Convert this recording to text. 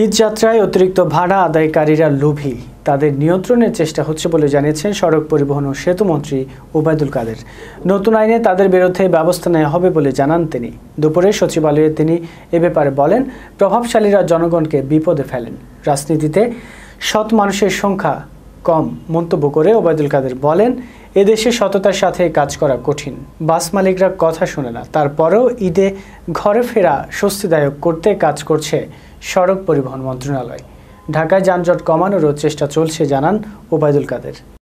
ঈদ যাত্রায় অতিরিক্ত ভাড়া আদায়কারীরা লোভী তাদের নিয়ন্ত্রণের চেষ্টা হচ্ছে বলে জানিয়েছেন সড়ক পরিবহন ও সেতুমন্ত্রী ওবায়দুল কাদের নতুন আইনে তাদের বিরুদ্ধে ব্যবস্থা নেওয়া হবে বলে জানান তিনি দুপুরে সচিবালয়ে তিনি এ ব্যাপারে বলেন প্রভাবশালীরা জনগণকে বিপদে ফেলেন রাজনীতিতে সৎ মানুষের সংখ্যা কম মন্তব্য করে ওবায়দুল কাদের বলেন এদেশে সততার সাথে কাজ করা কঠিন বাস মালিকরা কথা শোনে না তারপরেও ঈদে ঘরে ফেরা স্বস্তিদায়ক করতে কাজ করছে সড়ক পরিবহন মন্ত্রণালয় ঢাকায় যানজট কমানোরও চেষ্টা চলছে জানান ওবায়দুল কাদের